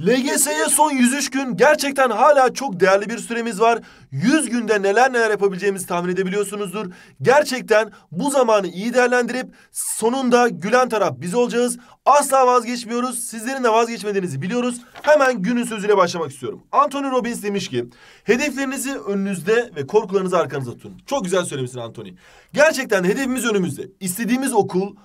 LGS'ye son 103 gün gerçekten hala çok değerli bir süremiz var. 100 günde neler neler yapabileceğimizi tahmin edebiliyorsunuzdur. Gerçekten bu zamanı iyi değerlendirip sonunda gülen taraf biz olacağız. Asla vazgeçmiyoruz. Sizlerin de vazgeçmediğinizi biliyoruz. Hemen günün sözüyle başlamak istiyorum. Anthony Robbins demiş ki hedeflerinizi önünüzde ve korkularınızı arkanızda tutun. Çok güzel söylemişsin Anthony. Gerçekten hedefimiz önümüzde. İstediğimiz okul,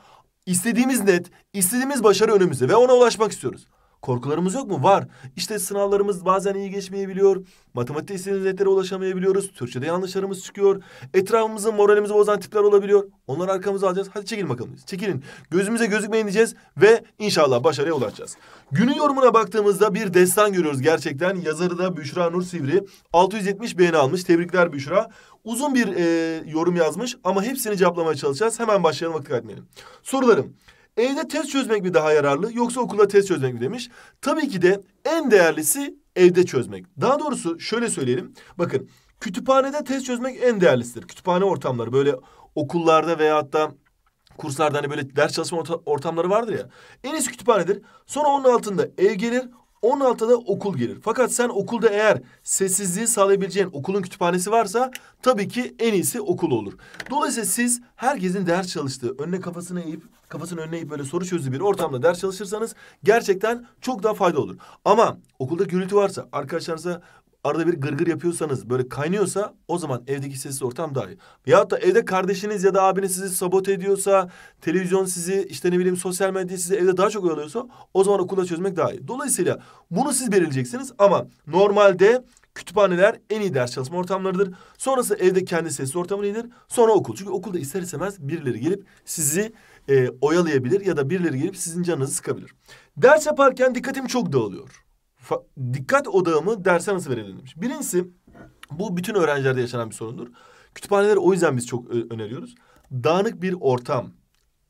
istediğimiz net, istediğimiz başarı önümüzde ve ona ulaşmak istiyoruz. Korkularımız yok mu? Var. İşte sınavlarımız bazen iyi geçmeyebiliyor. Matematikte istediğimiz netlere ulaşamayabiliyoruz. Türkçede yanlışlarımız çıkıyor. Etrafımızın moralimizi bozan tipler olabiliyor. Onları arkamıza alacağız. Hadi çekilin bakalım. Çekilin. Gözümüze gözükmeyin diyeceğiz ve inşallah başarıya ulaşacağız. Günün yorumuna baktığımızda bir destan görüyoruz gerçekten. Yazarı da Büşra Nur Sivri. 670 beğeni almış. Tebrikler Büşra. Uzun bir e, yorum yazmış ama hepsini cevaplamaya çalışacağız. Hemen başlayalım vakit kaybetmeyelim. Sorularım. Evde test çözmek mi daha yararlı yoksa okulda test çözmek mi demiş. Tabii ki de en değerlisi evde çözmek. Daha doğrusu şöyle söyleyelim. Bakın kütüphanede test çözmek en değerlisidir. Kütüphane ortamları böyle okullarda veyahut da kurslarda hani böyle ders çalışma ortamları vardır ya. En iyisi kütüphanedir. Sonra onun altında ev gelir. 16'da okul gelir. Fakat sen okulda eğer sessizliği sağlayabileceğin okulun kütüphanesi varsa tabii ki en iyisi okul olur. Dolayısıyla siz herkesin ders çalıştığı, önüne kafasını eğip kafasını önüne eğip böyle soru çözdüğü bir ortamda ders çalışırsanız gerçekten çok daha fayda olur. Ama okulda gürültü varsa, arkadaşlarınıza arada bir gırgır gır yapıyorsanız böyle kaynıyorsa o zaman evdeki sessiz ortam daha iyi. Veyahut da evde kardeşiniz ya da abiniz sizi sabot ediyorsa, televizyon sizi işte ne bileyim sosyal medya sizi evde daha çok oyalıyorsa o zaman okulda çözmek daha iyi. Dolayısıyla bunu siz belirleyeceksiniz ama normalde kütüphaneler en iyi ders çalışma ortamlarıdır. Sonrası evde kendi sessiz ortamı iyidir. Sonra okul. Çünkü okulda ister istemez birileri gelip sizi e, oyalayabilir ya da birileri gelip sizin canınızı sıkabilir. Ders yaparken dikkatim çok dağılıyor dikkat odağımı derse nasıl verelim demiş. Birincisi bu bütün öğrencilerde yaşanan bir sorundur. Kütüphaneleri o yüzden biz çok e, öneriyoruz. Dağınık bir ortam,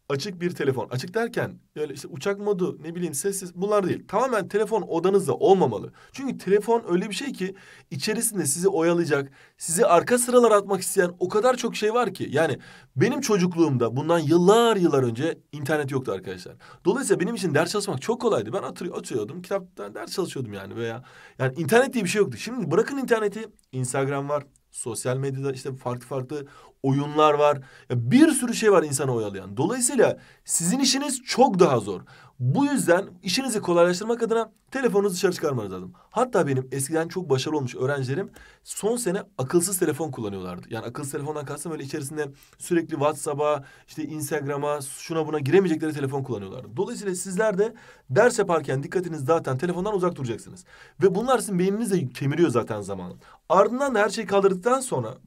açık bir telefon. Açık derken öyle işte uçak modu ne bileyim sessiz bunlar değil. Tamamen telefon odanızda olmamalı. Çünkü telefon öyle bir şey ki içerisinde sizi oyalayacak, sizi arka sıralar atmak isteyen o kadar çok şey var ki. Yani benim çocukluğumda bundan yıllar yıllar önce internet yoktu arkadaşlar. Dolayısıyla benim için ders çalışmak çok kolaydı. Ben atıyordum, kitaptan ders çalışıyordum yani veya yani internet diye bir şey yoktu. Şimdi bırakın interneti Instagram var, sosyal medyada işte farklı farklı oyunlar var. Ya bir sürü şey var insanı oyalayan. Dolayısıyla sizin işiniz çok daha zor. Bu yüzden işinizi kolaylaştırmak adına telefonunuzu dışarı çıkarmanız lazım. Hatta benim eskiden çok başarılı olmuş öğrencilerim son sene akılsız telefon kullanıyorlardı. Yani akılsız telefondan kastım öyle içerisinde sürekli WhatsApp'a, işte Instagram'a, şuna buna giremeyecekleri telefon kullanıyorlardı. Dolayısıyla sizler de ders yaparken dikkatiniz zaten telefondan uzak duracaksınız. Ve bunlar sizin beyninizle kemiriyor zaten zamanı. Ardından da her şeyi kaldırdıktan sonra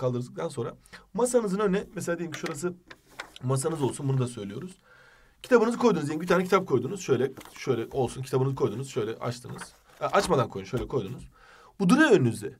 kaldırdıktan sonra masanızın önüne mesela diyelim ki şurası masanız olsun bunu da söylüyoruz. Kitabınızı koydunuz diyelim bir tane kitap koydunuz. Şöyle şöyle olsun kitabınızı koydunuz. Şöyle açtınız. açmadan koyun şöyle koydunuz. Bu duruyor önünüzde.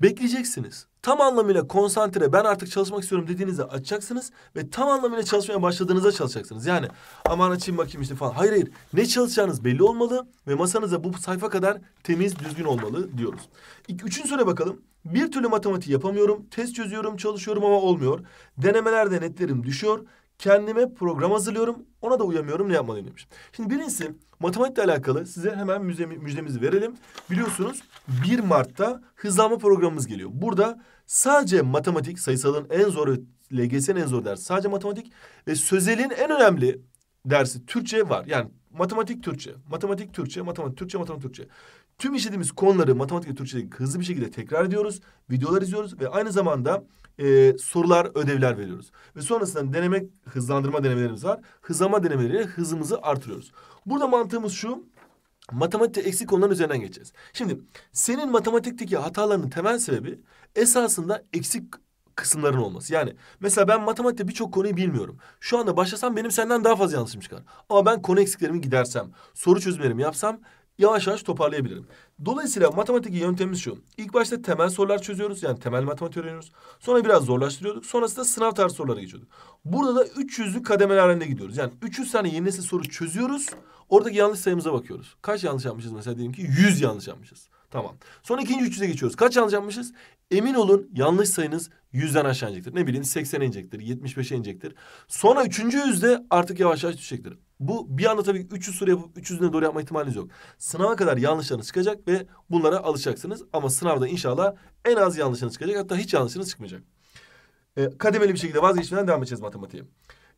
Bekleyeceksiniz. Tam anlamıyla konsantre ben artık çalışmak istiyorum dediğinizde açacaksınız ve tam anlamıyla çalışmaya başladığınızda çalışacaksınız. Yani aman açayım bakayım işte falan. Hayır hayır. Ne çalışacağınız belli olmalı ve masanıza bu sayfa kadar temiz düzgün olmalı diyoruz. İlk, üçüncü soruya bakalım. Bir türlü matematik yapamıyorum. Test çözüyorum, çalışıyorum ama olmuyor. Denemelerde netlerim düşüyor kendime program hazırlıyorum. Ona da uyamıyorum ne yapmalıyım demiş. Şimdi birincisi matematikle alakalı size hemen müjde, müjdemizi verelim. Biliyorsunuz 1 Mart'ta hızlanma programımız geliyor. Burada sadece matematik sayısalın en zoru LGS'nin en zor dersi sadece matematik ve sözelin en önemli dersi Türkçe var. Yani matematik Türkçe, matematik Türkçe, matematik Türkçe, matematik Türkçe. Tüm işlediğimiz konuları matematik ve Türkçe'de hızlı bir şekilde tekrar ediyoruz. Videolar izliyoruz ve aynı zamanda e, sorular, ödevler veriyoruz. Ve sonrasında deneme, hızlandırma denemelerimiz var. Hızlama denemeleriyle hızımızı artırıyoruz. Burada mantığımız şu. Matematikte eksik konuların üzerinden geçeceğiz. Şimdi senin matematikteki hatalarının temel sebebi esasında eksik kısımların olması. Yani mesela ben matematikte birçok konuyu bilmiyorum. Şu anda başlasam benim senden daha fazla yanlışım çıkar. Ama ben konu eksiklerimi gidersem, soru çözümlerimi yapsam yavaş yavaş toparlayabilirim. Dolayısıyla matematik yöntemimiz şu. İlk başta temel sorular çözüyoruz. Yani temel matematik öğreniyoruz. Sonra biraz zorlaştırıyorduk. Sonrasında sınav tarzı sorulara geçiyorduk. Burada da 300'lü kademeler halinde gidiyoruz. Yani 300 tane yeni nesil soru çözüyoruz. Oradaki yanlış sayımıza bakıyoruz. Kaç yanlış yapmışız mesela diyelim ki 100 yanlış yapmışız. Tamam. Sonra ikinci üç geçiyoruz. Kaç alacakmışız? Emin olun yanlış sayınız yüzden aşağı inecektir. Ne bileyim 80'e inecektir, 75'e inecektir. Sonra üçüncü yüzde artık yavaş yavaş düşecektir. Bu bir anda tabii 300 soru yapıp 300'üne doğru yapma ihtimaliniz yok. Sınava kadar yanlışlarınız çıkacak ve bunlara alışacaksınız. Ama sınavda inşallah en az yanlışınız çıkacak. Hatta hiç yanlışınız çıkmayacak. Ee, kademeli bir şekilde vazgeçmeden devam edeceğiz matematiğe.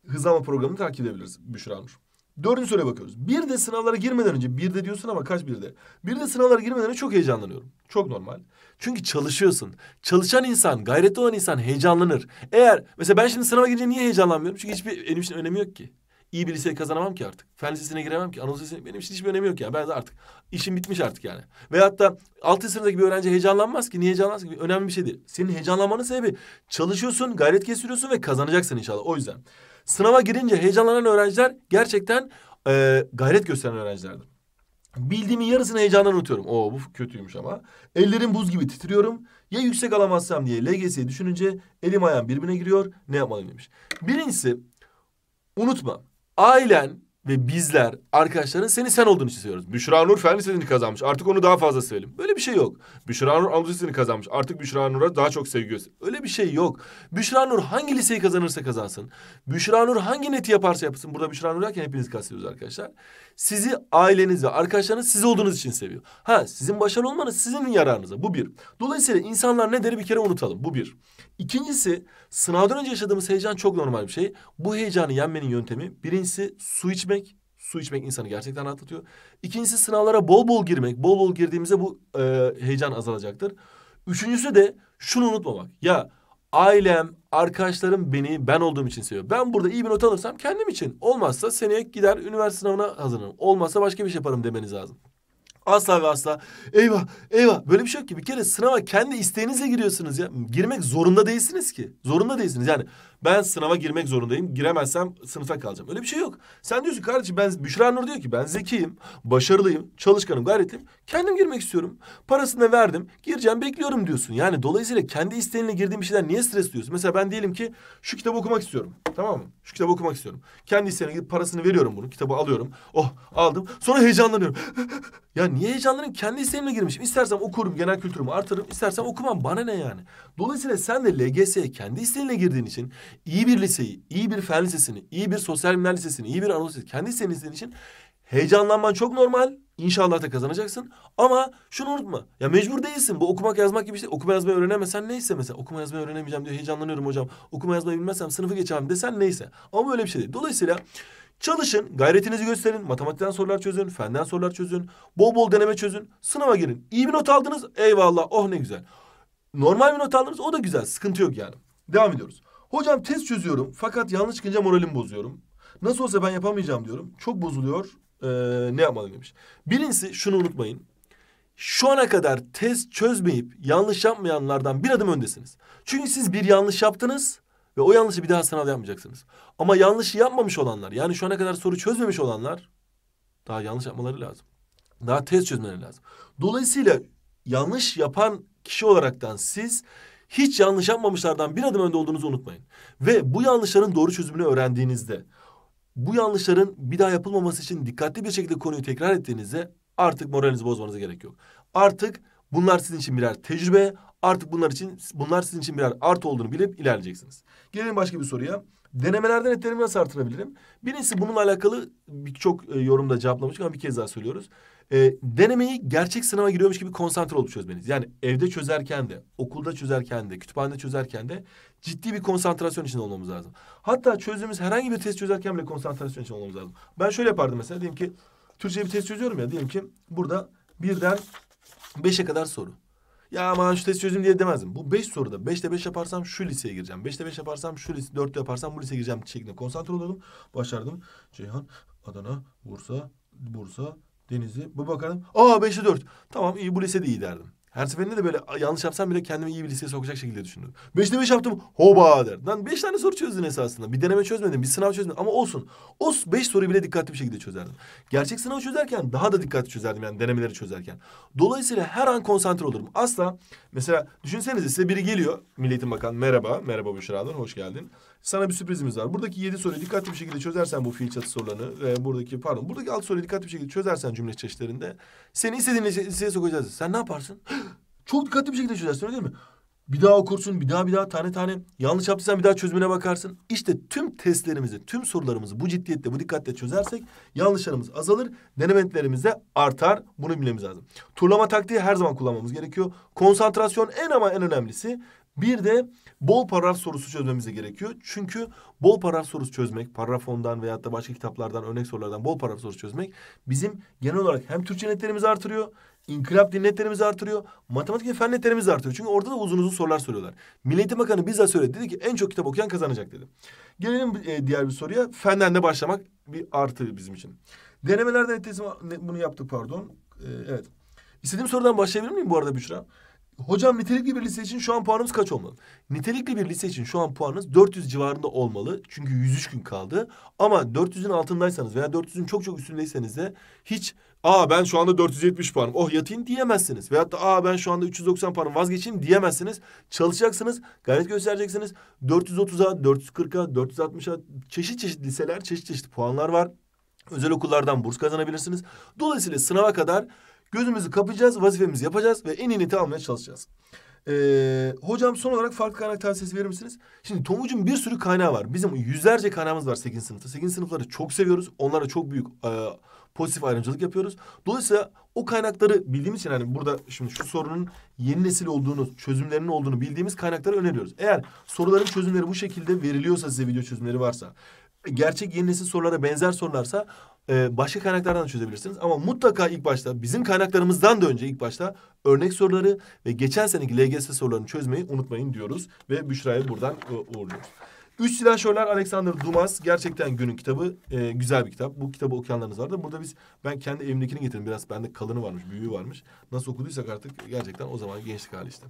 Hızlanma programını takip edebiliriz Büşra Nur. Dördüncü soruya bakıyoruz. Bir de sınavlara girmeden önce, bir de diyorsun ama kaç bir de? Bir de sınavlara girmeden önce çok heyecanlanıyorum. Çok normal. Çünkü çalışıyorsun. Çalışan insan, gayretli olan insan heyecanlanır. Eğer, mesela ben şimdi sınava girince niye heyecanlanmıyorum? Çünkü hiçbir benim için önemi yok ki. İyi bir liseyi kazanamam ki artık. Fen lisesine giremem ki. Anadolu lisesine benim için hiçbir önemi yok yani. Ben de artık işim bitmiş artık yani. Veyahut da altı sınıftaki bir öğrenci heyecanlanmaz ki. Niye heyecanlanmaz ki? Önemli bir şey değil. Senin heyecanlanmanın sebebi çalışıyorsun, gayret kesiyorsun ve kazanacaksın inşallah. O yüzden. Sınava girince heyecanlanan öğrenciler gerçekten e, gayret gösteren öğrencilerdir. Bildiğimin yarısını heyecandan unutuyorum. Oo bu kötüymüş ama. Ellerim buz gibi titriyorum. Ya yüksek alamazsam diye LGS'yi düşününce elim ayağım birbirine giriyor. Ne yapmalıyım demiş. Birincisi unutma. Ailen ve bizler arkadaşların seni sen olduğunu hissediyoruz. Büşra Nur Fen Lisesi'ni kazanmış. Artık onu daha fazla sevelim. Böyle bir şey yok. Büşra Nur Anadolu Lisesi'ni kazanmış. Artık Büşra Nur'a daha çok sevgi göster. Öyle bir şey yok. Büşra Nur hangi liseyi kazanırsa kazansın. Büşra Nur hangi neti yaparsa yapsın. Burada Büşra Nur derken hepiniz kastediyoruz arkadaşlar. Sizi aileniz ve arkadaşlarınız siz olduğunuz için seviyor. Ha sizin başarılı olmanız sizin yararınıza. Bu bir. Dolayısıyla insanlar ne deri bir kere unutalım. Bu bir. İkincisi sınavdan önce yaşadığımız heyecan çok normal bir şey. Bu heyecanı yenmenin yöntemi birincisi su içme içmek. Su içmek insanı gerçekten rahatlatıyor. İkincisi sınavlara bol bol girmek. Bol bol girdiğimizde bu e, heyecan azalacaktır. Üçüncüsü de şunu unutmamak. Ya ailem, arkadaşlarım beni ben olduğum için seviyor. Ben burada iyi bir not alırsam kendim için. Olmazsa seneye gider üniversite sınavına hazırlanırım. Olmazsa başka bir şey yaparım demeniz lazım. Asla ve asla. Eyvah eyvah böyle bir şey yok ki. Bir kere sınava kendi isteğinizle giriyorsunuz ya. Girmek zorunda değilsiniz ki. Zorunda değilsiniz. Yani ben sınava girmek zorundayım. Giremezsem sınıfa kalacağım. Öyle bir şey yok. Sen diyorsun kardeşim ben Büşra Nur diyor ki ben zekiyim, başarılıyım, çalışkanım, gayretliyim. Kendim girmek istiyorum. Parasını da verdim. Gireceğim bekliyorum diyorsun. Yani dolayısıyla kendi isteğinle girdiğim bir şeyden niye stresliyorsun? Mesela ben diyelim ki şu kitabı okumak istiyorum. Tamam mı? Şu kitabı okumak istiyorum. Kendi isteğine gidip parasını veriyorum bunu. Kitabı alıyorum. Oh aldım. Sonra heyecanlanıyorum. Ya niye heyecanların Kendi isteğimle girmişim. İstersem okurum, genel kültürümü artırırım. İstersem okumam. Bana ne yani? Dolayısıyla sen de LGS'ye kendi isteğinle girdiğin için... ...iyi bir liseyi, iyi bir fen lisesini, iyi bir sosyal bilimler lisesini... ...iyi bir anadolu kendi isteğinle istediğin için... ...heyecanlanman çok normal. İnşallah da kazanacaksın. Ama şunu unutma. Ya mecbur değilsin. Bu okumak yazmak gibi bir şey. Okuma yazmayı öğrenemezsen neyse mesela. Okuma yazmayı öğrenemeyeceğim diyor. Heyecanlanıyorum hocam. Okuma yazmayı bilmezsem sınıfı geçemem desen neyse. Ama öyle bir şey değil. Dolayısıyla çalışın. Gayretinizi gösterin. Matematikten sorular çözün. Fenden sorular çözün. Bol bol deneme çözün. Sınava girin. İyi bir not aldınız. Eyvallah. Oh ne güzel. Normal bir not aldınız. O da güzel. Sıkıntı yok yani. Devam ediyoruz. Hocam test çözüyorum. Fakat yanlış çıkınca moralimi bozuyorum. Nasıl olsa ben yapamayacağım diyorum. Çok bozuluyor e, ne yapmalı demiş. Birincisi şunu unutmayın. Şu ana kadar test çözmeyip yanlış yapmayanlardan bir adım öndesiniz. Çünkü siz bir yanlış yaptınız ve o yanlışı bir daha sınav yapmayacaksınız. Ama yanlışı yapmamış olanlar yani şu ana kadar soru çözmemiş olanlar daha yanlış yapmaları lazım. Daha test çözmeleri lazım. Dolayısıyla yanlış yapan kişi olaraktan siz hiç yanlış yapmamışlardan bir adım önde olduğunuzu unutmayın. Ve bu yanlışların doğru çözümünü öğrendiğinizde bu yanlışların bir daha yapılmaması için dikkatli bir şekilde konuyu tekrar ettiğinizde artık moralinizi bozmanıza gerek yok. Artık bunlar sizin için birer tecrübe, artık bunlar için bunlar sizin için birer art olduğunu bilip ilerleyeceksiniz. Gelelim başka bir soruya. Denemelerden netlerimi nasıl artırabilirim? Birincisi bununla alakalı birçok e, yorumda cevaplamıştık ama bir kez daha söylüyoruz. E, denemeyi gerçek sınava giriyormuş gibi konsantre olup çözmeniz. Yani evde çözerken de, okulda çözerken de, kütüphanede çözerken de ciddi bir konsantrasyon içinde olmamız lazım. Hatta çözdüğümüz herhangi bir test çözerken bile konsantrasyon içinde olmamız lazım. Ben şöyle yapardım mesela diyelim ki Türkçe bir test çözüyorum ya diyelim ki burada birden beşe kadar soru. Ya aman şu test çözüm diye demezdim. Bu beş soruda beşte beş yaparsam şu liseye gireceğim. Beşte beş yaparsam şu lise, dörtte yaparsam bu liseye gireceğim şeklinde konsantre oluyordum. Başardım. Ceyhan, Adana, Bursa, Bursa, Denizi Bu bakarım. Aa 5'e 4. Tamam iyi bu lise de iyi derdim. Her seferinde de böyle yanlış yapsam bile kendimi iyi bir liseye sokacak şekilde düşündüm. Beşte beş yaptım. Hoba der. Lan beş tane soru çözdün esasında. Bir deneme çözmedin, bir sınav çözmedin. Ama olsun. O beş soruyu bile dikkatli bir şekilde çözerdim. Gerçek sınavı çözerken daha da dikkatli çözerdim yani denemeleri çözerken. Dolayısıyla her an konsantre olurum. Asla mesela düşünsenize size biri geliyor. Milli Eğitim Bakan merhaba. Merhaba Büşra Hanım. Hoş geldin. Sana bir sürprizimiz var. Buradaki yedi soruyu dikkatli bir şekilde çözersen bu fiil çatı sorularını ve buradaki pardon buradaki alt soruyu dikkatli bir şekilde çözersen cümle çeşitlerinde seni istediğin liseye sokacağız. Sen ne yaparsın? Çok dikkatli bir şekilde çözersin öyle değil mi? Bir daha okursun, bir daha bir daha tane tane. Yanlış yaptıysan bir daha çözümüne bakarsın. İşte tüm testlerimizi, tüm sorularımızı bu ciddiyette, bu dikkatle çözersek yanlışlarımız azalır, denemelerimiz de artar. Bunu bilmemiz lazım. Turlama taktiği her zaman kullanmamız gerekiyor. Konsantrasyon en ama en önemlisi. Bir de bol paragraf sorusu çözmemize gerekiyor. Çünkü bol paragraf sorusu çözmek, paragraf ondan veyahut da başka kitaplardan, örnek sorulardan bol paragraf sorusu çözmek bizim genel olarak hem Türkçe netlerimizi artırıyor İnkılap din netlerimizi artırıyor. Matematik ve fen netlerimizi artırıyor. Çünkü orada da uzun uzun sorular soruyorlar. Milli Eğitim Bakanı bizzat söyledi. Dedi ki en çok kitap okuyan kazanacak dedi. Gelelim e, diğer bir soruya. Fenden de başlamak bir artı bizim için. Denemelerden netizm bunu yaptık pardon. Ee, evet. İstediğim sorudan başlayabilir miyim bu arada Büşra? Hocam nitelikli bir lise için şu an puanımız kaç olmalı? Nitelikli bir lise için şu an puanınız 400 civarında olmalı. Çünkü 103 gün kaldı. Ama 400'ün altındaysanız veya 400'ün çok çok üstündeyseniz de hiç Aa ben şu anda 470 puanım. Oh yatayım diyemezsiniz. Veyahut da aa ben şu anda 390 puanım vazgeçeyim diyemezsiniz. Çalışacaksınız, gayret göstereceksiniz. 430'a, 440'a, 460'a çeşit çeşit liseler, çeşit çeşit puanlar var. Özel okullardan burs kazanabilirsiniz. Dolayısıyla sınava kadar gözümüzü kapayacağız, vazifemizi yapacağız ve en iyini almaya çalışacağız. Ee, hocam son olarak farklı kaynak tavsiyesi verir misiniz? Şimdi Tomuc'un bir sürü kaynağı var. Bizim yüzlerce kaynağımız var 8. sınıfta. 8. sınıfları çok seviyoruz. Onlara çok büyük e, pozitif ayrımcılık yapıyoruz. Dolayısıyla o kaynakları bildiğimiz için hani burada şimdi şu sorunun yeni nesil olduğunu, çözümlerinin olduğunu bildiğimiz kaynakları öneriyoruz. Eğer soruların çözümleri bu şekilde veriliyorsa size video çözümleri varsa, gerçek yeni nesil sorulara benzer sorularsa e, başka kaynaklardan çözebilirsiniz. Ama mutlaka ilk başta bizim kaynaklarımızdan da önce ilk başta örnek soruları ve geçen seneki LGS sorularını çözmeyi unutmayın diyoruz. Ve Büşra'yı buradan e, uğurluyoruz. Üç şöler Alexander Dumas. Gerçekten günün kitabı. E, güzel bir kitap. Bu kitabı okuyanlarınız vardı. Burada biz ben kendi evimdekini getirdim. Biraz bende kalını varmış, büyüğü varmış. Nasıl okuduysak artık gerçekten o zaman gençlik hali işte.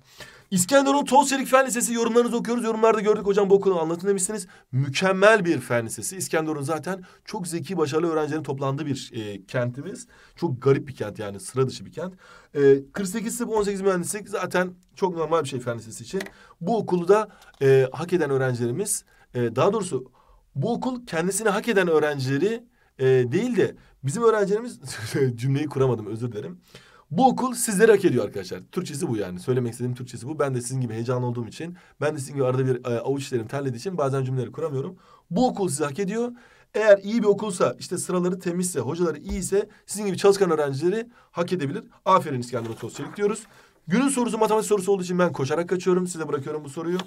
İskenderun Toserik Fen Lisesi yorumlarınızı okuyoruz. Yorumlarda gördük hocam bu okulu anlatın demişsiniz. Mükemmel bir fen lisesi. İskenderun zaten çok zeki, başarılı öğrencilerin toplandığı bir e, kentimiz. Çok garip bir kent yani sıra dışı bir kent. E, 48 18 mühendislik zaten çok normal bir şey fen lisesi için. Bu okulu da e, hak eden öğrencilerimiz e, daha doğrusu bu okul kendisini hak eden öğrencileri e, değil de bizim öğrencilerimiz cümleyi kuramadım özür dilerim. Bu okul sizleri hak ediyor arkadaşlar. Türkçesi bu yani. Söylemek istediğim Türkçesi bu. Ben de sizin gibi heyecanlı olduğum için, ben de sizin gibi arada bir e, avuç işlerim terlediği için bazen cümleleri kuramıyorum. Bu okul sizi hak ediyor. Eğer iyi bir okulsa, işte sıraları temizse, hocaları iyiyse sizin gibi çalışkan öğrencileri hak edebilir. Aferin İskender Sosyalik diyoruz. Günün sorusu matematik sorusu olduğu için ben koşarak kaçıyorum. Size bırakıyorum bu soruyu.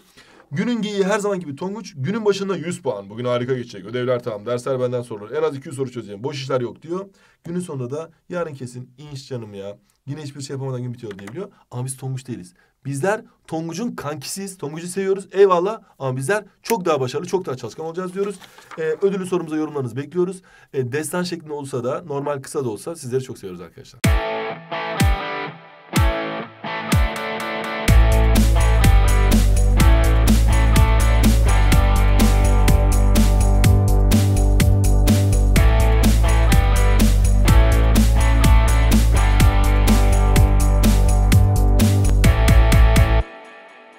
Günün geyiği her zaman gibi Tonguç. Günün başında 100 puan. Bugün harika geçecek. Ödevler tamam. Dersler benden sorulur. En az 200 soru çözeceğim. Boş işler yok diyor. Günün sonunda da yarın kesin inş canım ya. Yine hiçbir şey yapamadan gün bitiyor diyebiliyor. Ama biz Tonguç değiliz. Bizler Tonguç'un kankisiyiz. Tonguç'u seviyoruz. Eyvallah. Ama bizler çok daha başarılı, çok daha çalışkan olacağız diyoruz. Ee, ödüllü sorumuza yorumlarınızı bekliyoruz. Ee, destan şeklinde olsa da, normal kısa da olsa sizleri çok seviyoruz arkadaşlar.